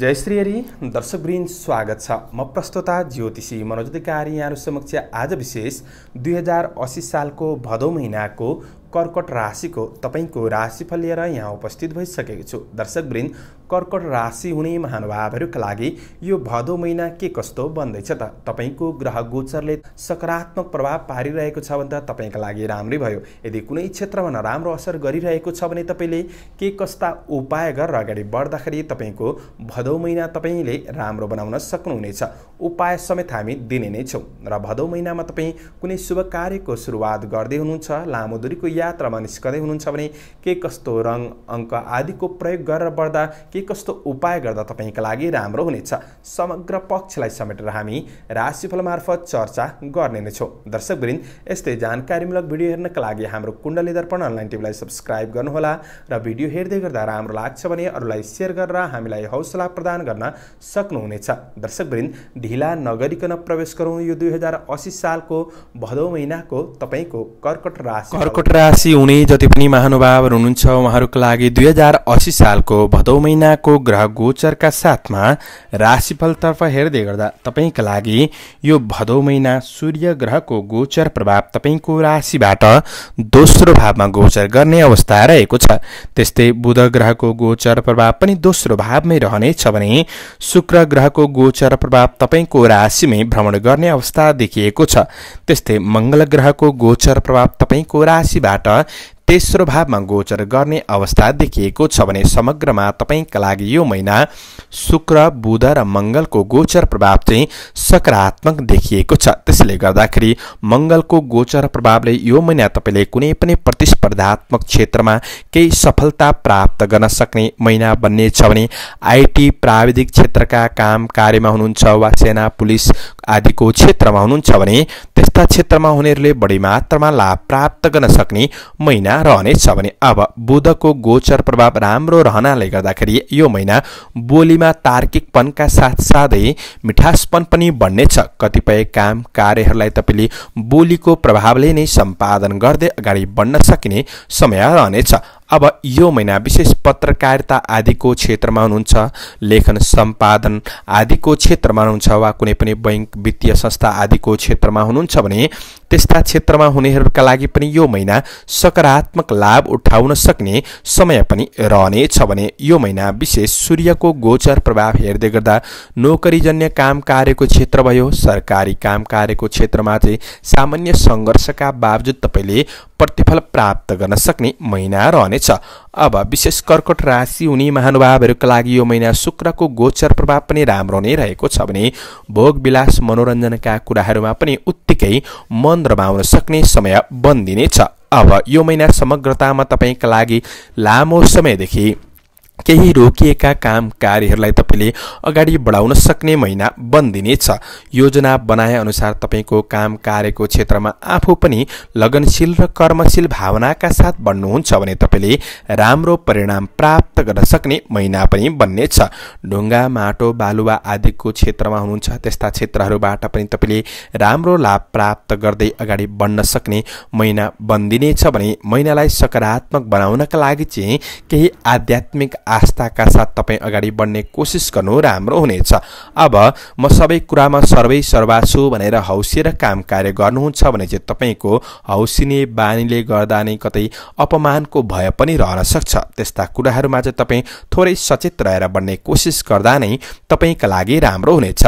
जय श्री हरि दर्शकवृन्द स्वागत छ म प्रस्तोता ज्योतिषी मनोज अधिकारी यहाँहरू समक्ष आज विशेष दुई हजार असी सालको भदौ महिनाको कर्कट राशिको तपाईँको राशिफल लिएर यहाँ उपस्थित भइसकेको छु दर्शकवृन्द कर्कट राशि हुने महानुभावहरूका लागि यो भदौ महिना के कस्तो बन्दैछ त तपाईँको ग्रह गोचरले सकारात्मक प्रभाव पारिरहेको छ भने त तपाईँका लागि राम्रै भयो यदि कुनै क्षेत्रमा नराम्रो असर गरिरहेको छ भने तपाईँले के कस्ता उपाय गरेर अगाडि बढ्दाखेरि तपाईँको भदौ महिना तपाईँले राम्रो बनाउन सक्नुहुनेछ उपाय समेत हामी दिने नै छौँ र भदौ महिनामा तपाईँ कुनै शुभ कार्यको सुरुवात गर्दै हुनुहुन्छ लामो दूरीको यात्रामा निस्कँदै हुनुहुन्छ भने के कस्तो रङ अङ्क आदिको प्रयोग गरेर बढ्दा के के कस्तो उपाय गर्दा तपाईँका लागि राम्रो हुनेछ समग्र पक्षलाई समेटेर हामी राशिफल मार्फत चर्चा गर्ने नै छौँ दर्शकवृन्द यस्तै जानकारीमूलक भिडियो हेर्नका लागि हाम्रो कुण्डली दर्पण अनलाइन टिभीलाई सब्सक्राइब गर्नुहोला र भिडियो हेर्दै गर्दा राम्रो लाग्छ भने अरूलाई सेयर गरेर हामीलाई हौसला प्रदान गर्न सक्नुहुनेछ दर्शकवृन्द ढिला नगरिकन प्रवेश गरौँ यो दुई हजार असी सालको भदौ महिनाको तपाईँको कर्कट राशि कर्कट राशि हुने जति पनि महानुभावहरू हुनुहुन्छ उहाँहरूको लागि दुई हजार असी सालको भदौ महिना महिनाको ग्रह गोचरका साथमा राशिफलतर्फ हेर्दै गर्दा तपाईँका लागि यो भदौ महिना सूर्य ग्रहको गोचर प्रभाव तपाईँको राशिबाट दोस्रो भावमा गोचर गर्ने अवस्था रहेको छ त्यस्तै बुध ग्रहको गोचर प्रभाव पनि दोस्रो भावमै रहनेछ भने शुक्र ग्रहको गोचर प्रभाव तपाईँको राशिमै भ्रमण गर्ने अवस्था देखिएको छ त्यस्तै मङ्गल ग्रहको गोचर प्रभाव तपाईँको राशिबाट तेस्रो भावमा गोचर गर्ने अवस्था देखिएको छ भने समग्रमा तपाईँका लागि यो महिना शुक्र बुध र मङ्गलको गोचर प्रभाव चाहिँ सकारात्मक देखिएको छ त्यसले गर्दाखेरि मङ्गलको गोचर प्रभावले यो महिना तपाईँले कुनै पनि प्रतिस्पर्धात्मक क्षेत्रमा केही सफलता प्राप्त गर्न सक्ने महिना बन्ने छ भने आइटी प्राविधिक क्षेत्रका काम कार्यमा हुनुहुन्छ वा सेना पुलिस आदिको क्षेत्रमा हुनुहुन्छ भने त्यस्ता क्षेत्रमा हुनेहरूले बढी मात्रामा लाभ प्राप्त गर्न सक्ने महिना महिना रहनेछ भने अब बुधको गोचर प्रभाव राम्रो रहनाले गर्दाखेरि यो महिना बोलीमा तार्किकपनका साथसाथै मिठासपन पनि बढ्नेछ कतिपय काम कार्यहरूलाई तपाईँले बोलीको प्रभावले नै सम्पादन गर्दै अगाडि बढ्न सकिने समय रहनेछ अब यो महिना विशेष पत्रकारिता आदिको क्षेत्रमा हुनुहुन्छ लेखन सम्पादन आदिको क्षेत्रमा हुनुहुन्छ वा कुनै पनि बैङ्क वित्तीय संस्था आदिको क्षेत्रमा हुनुहुन्छ भने त्यस्ता क्षेत्रमा हुनेहरूका लागि पनि यो महिना सकारात्मक लाभ उठाउन सक्ने समय पनि रहनेछ भने यो महिना विशेष सूर्यको गोचर प्रभाव हेर्दै गर्दा नोकरीजन्य काम कार्यको क्षेत्र भयो सरकारी काम कार्यको क्षेत्रमा चाहिँ सामान्य सङ्घर्षका बावजुद तपाईँले प्रतिफल प्राप्त गर्न सक्ने महिना रहने हुनेछ अब विशेष कर्कट राशि हुने महानुभावहरूका लागि यो महिना शुक्रको गोचर प्रभाव पनि राम्रो नै रहेको छ भने भोग विलास मनोरञ्जनका कुराहरूमा पनि उत्तिकै मन रमाउन सक्ने समय बनिदिनेछ अब यो महिना समग्रतामा तपाईँका लागि लामो समयदेखि केही रोकिएका काम कार्यहरूलाई तपाईँले अगाडि बढाउन सक्ने महिना बनिदिनेछ योजना बनाएअनुसार तपाईँको काम कार्यको क्षेत्रमा आफू पनि लगनशील र कर्मशील भावनाका साथ बन्नुहुन्छ भने तपाईँले राम्रो परिणाम प्राप्त गर्न सक्ने महिना पनि बन्नेछ ढुङ्गा माटो बालुवा आदिको क्षेत्रमा हुनुहुन्छ त्यस्ता क्षेत्रहरूबाट पनि तपाईँले राम्रो लाभ प्राप्त गर्दै अगाडि बढ्न सक्ने महिना बनिदिनेछ भने महिनालाई सकारात्मक बनाउनका लागि चाहिँ केही आध्यात्मिक आस्थाका साथ तपाईँ अगाडि बढ्ने कोसिस गर्नु राम्रो हुनेछ अब म सबै कुरामा सर्वै सर्वा छु भनेर हौसिएर काम कार्य गर्नुहुन्छ भने चाहिँ तपाईँको हौसिने बानीले गर्दा नै कतै अपमानको भय पनि रहन सक्छ त्यस्ता कुराहरूमा चाहिँ तपाईँ थोरै सचेत रहेर बन्ने कोसिस गर्दा नै तपाईँका लागि राम्रो हुनेछ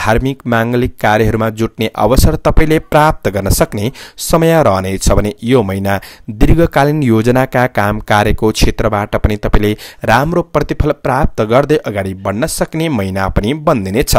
धार्मिक माङ्गलिक कार्यहरूमा जुट्ने अवसर तपाईँले प्राप्त गर्न सक्ने समय रहनेछ भने यो महिना दीर्घकालीन योजनाका काम कार्यको क्षेत्रबाट पनि तपाईँले राम राम्रो प्रतिफल प्राप्त गर्दै अगाडि बढ्न सक्ने महिना पनि बनिदिनेछ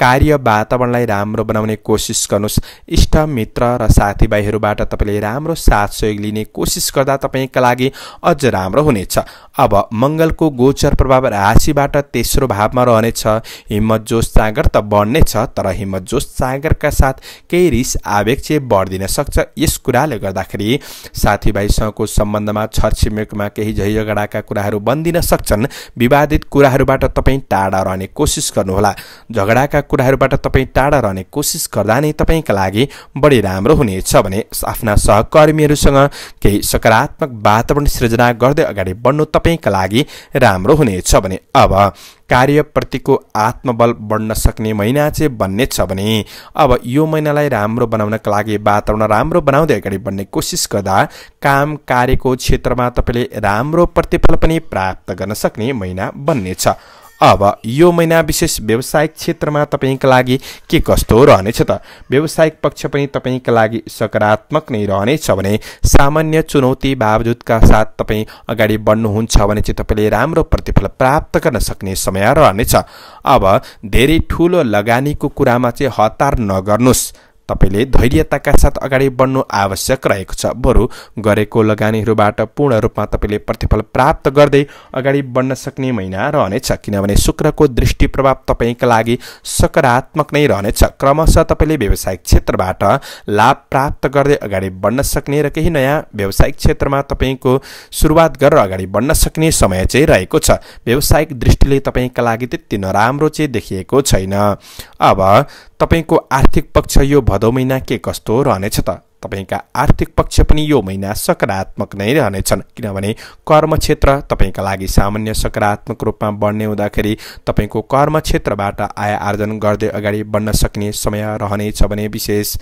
कार्य वातावरणलाई राम्रो बनाउने कोसिस गर्नुहोस् इष्ट मित्र र साथीभाइहरूबाट तपाईँले राम्रो साथ सहयोग लिने कोसिस गर्दा तपाईँका लागि अझ राम्रो हुनेछ अब मङ्गलको गोचर प्रभाव राशिबाट तेस्रो भावमा रहनेछ हिम्मत जोस जागर त बढ्नेछ तर हिम्मत जोस जागरका साथ केही रिस आवेग चाहिँ बढिदिन सक्छ यस कुराले गर्दाखेरि साथीभाइसँगको सम्बन्धमा छरछिमेकमा केही झैझगडाका कुराहरू बन्दिन सक्छन् विवादित कुराहरूबाट तपाईँ टाढा रहने कोसिस गर्नुहोला झगडाका कुराहरूबाट तपाईँ टाढा रहने कोसिस गर्दा नै तपाईँका लागि बढी राम्रो हुनेछ भने आफ्ना सहकर्मीहरूसँग केही सकारात्मक वातावरण सृजना गर्दै अगाडि बढ्नु तपाईँका लागि राम्रो हुनेछ भने अब कार्यप्रतिको आत्मबल बढ्न सक्ने महिना चाहिँ बन्ने छ भने अब यो महिनालाई राम्रो बनाउनका लागि वातावरण राम्रो बनाउँदै अगाडि बढ्ने कोसिस गर्दा काम कार्यको क्षेत्रमा तपाईँले राम्रो प्रतिफल पनि प्राप्त गर्न सक्ने महिना बन्नेछ अब यो महिना विशेष व्यावसायिक क्षेत्रमा तपाईँका लागि के कस्तो रहनेछ त व्यवसायिक पक्ष पनि तपाईँका लागि सकारात्मक नै रहनेछ भने सामान्य चुनौती बावजुदका साथ तपाईँ अगाडि बढ्नुहुन्छ भने चाहिँ तपाईँले राम्रो प्रतिफल प्राप्त गर्न सक्ने समय रहनेछ अब धेरै ठुलो लगानीको कुरामा चाहिँ हतार नगर्नुहोस् तपाईँले धैर्यताका साथ अगाडि बढ्नु आवश्यक रहेको छ बरु गरेको लगानीहरूबाट पूर्ण रूपमा तपाईँले प्रतिफल प्राप्त गर्दै अगाडि बढ्न सक्ने महिना रहनेछ किनभने शुक्रको दृष्टि प्रभाव तपाईँका लागि सकारात्मक नै रहनेछ क्रमशः तपाईँले व्यावसायिक क्षेत्रबाट लाभ प्राप्त गर्दै अगाडि बढ्न सक्ने र केही नयाँ व्यावसायिक क्षेत्रमा तपाईँको सुरुवात गरेर अगाडि बढ्न सक्ने समय चाहिँ रहेको छ व्यावसायिक दृष्टिले तपाईँका लागि त्यति नराम्रो चाहिँ देखिएको छैन अब तपाईँको आर्थिक पक्ष यो भदौ महिना के कस्तो रहनेछ त तपाईँका आर्थिक पक्ष पनि यो महिना सकारात्मक नै रहनेछन् किनभने कर्म क्षेत्र तपाईँका लागि सामान्य सकारात्मक रूपमा बढ्ने हुँदाखेरि तपाईँको कर्म क्षेत्रबाट आय आर्जन गर्दै अगाडि बढ्न सक्ने समय रहनेछ भने विशेष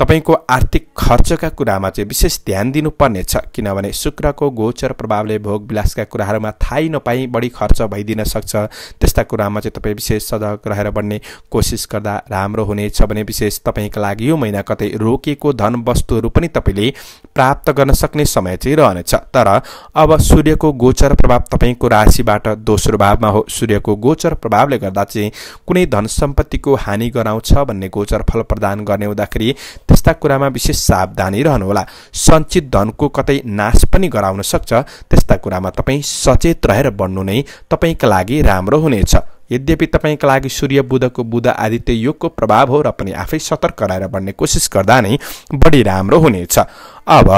तपाईँको आर्थिक खर्चका कुरामा चाहिँ विशेष ध्यान दिनुपर्नेछ किनभने शुक्रको गोचर प्रभावले भोग विलासका कुराहरूमा थाहै नपाई बढी खर्च भइदिन सक्छ त्यस्ता कुरामा चाहिँ तपाईँ विशेष सजग रहेर बढ्ने कोसिस गर्दा राम्रो हुनेछ भने विशेष तपाईँका लागि यो महिना कतै रोकिएको धन वस्तुहरू पनि तपाईँले प्राप्त गर्न सक्ने समय चाहिँ रहनेछ तर अब सूर्यको गोचर प्रभाव तपाईँको राशिबाट दोस्रो भावमा हो सूर्यको गोचर प्रभावले गर्दा चाहिँ कुनै धन सम्पत्तिको हानि गराउँछ भन्ने गोचर फल प्रदान गर्ने हुँदाखेरि त्यस्ता कुरामा विशेष सावधानी रहनुहोला सञ्चित धनको कतै नाश पनि गराउन सक्छ त्यस्ता कुरामा तपाईँ सचेत रहेर बढ्नु नै तपाईँका लागि राम्रो हुनेछ यद्यपि तपाईँका लागि सूर्य बुधको बुध आदित्य योगको प्रभाव हो र पनि आफै सतर्क रहेर बढ्ने कोसिस गर्दा नै बढी राम्रो हुनेछ अब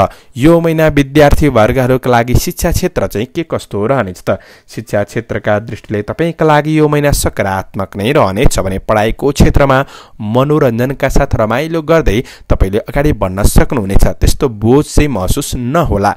यो महिना विद्यार्थी वर्गहरूका लागि शिक्षा क्षेत्र चाहिँ के कस्तो रहनेछ त शिक्षा क्षेत्रका दृष्टिले तपाईँका लागि यो महिना सकारात्मक नै रहनेछ भने पढाइको क्षेत्रमा मनोरञ्जनका साथ रमाइलो गर्दै तपाईँले अगाडि बढ्न सक्नुहुनेछ त्यस्तो बोझ चाहिँ महसुस नहोला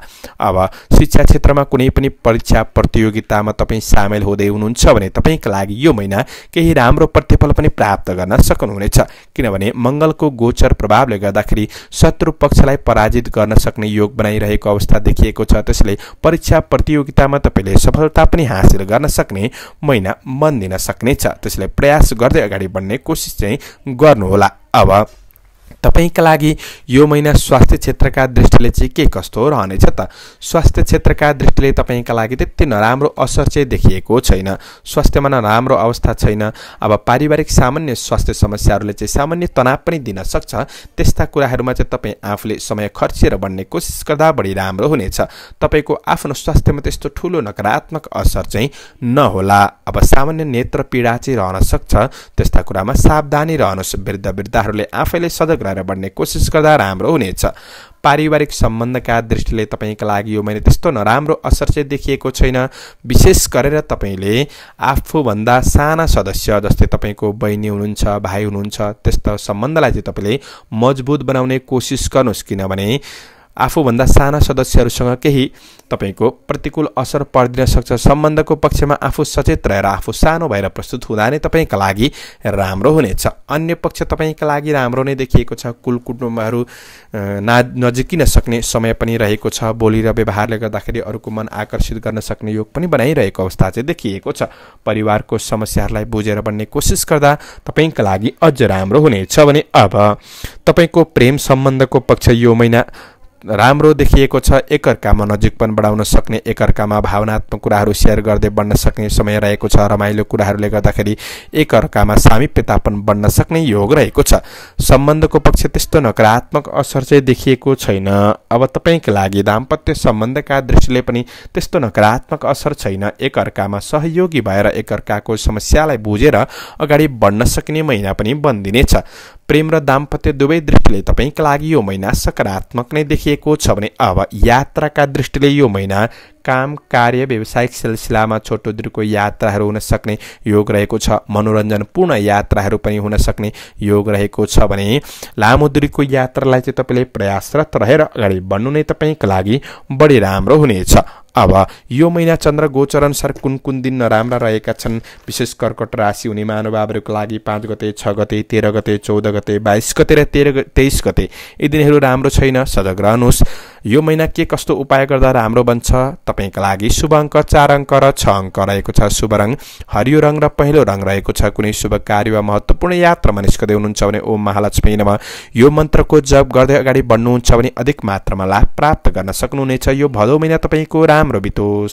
अब शिक्षा क्षेत्रमा कुनै पनि परीक्षा प्रतियोगितामा तपाईँ सामेल हुँदै हुनुहुन्छ भने तपाईँका लागि यो महिना केही राम्रो प्रतिफल पनि प्राप्त गर्न सक्नुहुनेछ किनभने मङ्गलको गोचर प्रभावले गर्दाखेरि शत्रु पक्षलाई पराजित गर्न सक्ने योग बनाइरहेको अवस्था देखिएको छ त्यसले परीक्षा प्रतियोगितामा तपाईँले सफलता पनि हासिल गर्न सक्ने महिना मन दिन सक्नेछ त्यसले प्रयास गर्दै अगाडि बढ्ने कोसिस चाहिँ गर्नुहोला अब तपाईँका लागि यो महिना स्वास्थ्य क्षेत्रका दृष्टिले चाहिँ के कस्तो रहनेछ त स्वास्थ्य क्षेत्रका दृष्टिले तपाईँका लागि त्यति नराम्रो असर चाहिँ देखिएको छैन स्वास्थ्यमा नराम्रो अवस्था छैन अब पारिवारिक सामान्य स्वास्थ्य समस्याहरूले चाहिँ सामान्य तनाव पनि दिन सक्छ त्यस्ता कुराहरूमा चाहिँ तपाईँ आफूले समय खर्चिएर बन्ने कोसिस गर्दा बढी राम्रो हुनेछ तपाईँको आफ्नो स्वास्थ्यमा त्यस्तो ठुलो नकारात्मक असर चाहिँ नहोला अब सामान्य नेत्र पीडा चाहिँ रहन सक्छ त्यस्ता कुरामा सावधानी रहनुहोस् वृद्ध वृद्धाहरूले आफैले सजग भएर बढ्ने कोसिस गर्दा राम्रो हुनेछ पारिवारिक सम्बन्धका दृष्टिले तपाईँका लागि यो मैले त्यस्तो नराम्रो असर चाहिँ देखिएको छैन विशेष गरेर तपाईँले आफूभन्दा साना सदस्य जस्तै तपाईँको बहिनी हुनुहुन्छ भाइ हुनुहुन्छ त्यस्तो सम्बन्धलाई चाहिँ तपाईँले मजबुत बनाउने कोसिस गर्नुहोस् किनभने आफूभन्दा साना सदस्यहरूसँग केही तपाईँको प्रतिकूल असर पर्दिन सक्छ सम्बन्धको पक्षमा आफू सचेत रहेर आफू सानो भएर प्रस्तुत हुँदा नै तपाईँका लागि राम्रो हुनेछ अन्य पक्ष तपाईँका लागि राम्रो नै देखिएको छ कुल कुटुम्बहरू ना नजिकिन सक्ने समय पनि रहेको छ बोली र व्यवहारले गर्दाखेरि अरूको मन आकर्षित गर्न सक्ने योग पनि बनाइरहेको अवस्था चाहिँ देखिएको छ परिवारको समस्याहरूलाई बुझेर बन्ने कोसिस गर्दा तपाईँका लागि अझ राम्रो हुनेछ भने अब तपाईँको प्रेम सम्बन्धको पक्ष यो महिना राम्रो देखिएको छ एकअर्कामा नजिकपन बढाउन सक्ने एकअर्कामा भावनात्मक कुराहरू सेयर गर्दै बढ्न सक्ने समय रहेको छ रमाइलो कुराहरूले गर्दाखेरि एकअर्कामा सामिप्यतापन बढ्न सक्ने योग रहेको छ सम्बन्धको पक्ष त्यस्तो नकारात्मक असर चाहिँ देखिएको छैन अब तपाईँको लागि दाम्पत्य सम्बन्धका दृष्टिले पनि त्यस्तो नकारात्मक असर छैन एकअर्कामा सहयोगी भएर एकअर्काको समस्यालाई बुझेर अगाडि बढ्न सक्ने महिना पनि बनिदिनेछ प्रेम र दाम्पत्य दुवै दृष्टिले तपाईँका लागि यो महिना सकारात्मक नै देखिएको छ भने अब यात्राका दृष्टिले यो महिना काम कार्य व्यवसायिक सिलसिलामा छोटो दुरीको यात्राहरू हुन सक्ने योग रहेको छ मनोरञ्जनपूर्ण यात्राहरू पनि हुन सक्ने योग रहेको छ भने लामो दुरीको यात्रालाई चाहिँ तपाईँले प्रयासरत रहेर अगाडि बढ्नु नै तपाईँको लागि बढी राम्रो हुनेछ अब यो महिना चन्द्र गोचर अनुसार कुन कुन दिन नराम्रा रहेका छन् विशेष कर्कट राशि हुने महानुभावहरूको लागि पाँच गते छ गते तेह्र गते चौध गते बाइस गते र तेह्र तेइस गते यी दिनहरू राम्रो छैन सजग रहनुहोस् यो महिना के कस्तो उपाय गर्दा राम्रो बन्छ तपाईँको लागि शुभ अङ्क चार अङ्क र छ अङ्क रहेको छ शुभ रङ हरियो रङ र पहिलो रङ रहेको छ कुनै शुभ कार्य वा महत्त्वपूर्ण यात्रा यात्रामा निस्कँदै हुनुहुन्छ भने ओम महालक्ष्मी नम यो मन्त्रको जप गर्दै अगाडि बढ्नुहुन्छ भने अधिक मात्रामा लाभ प्राप्त गर्न सक्नुहुनेछ यो भदौ महिना तपाईँको राम्रो बितोस्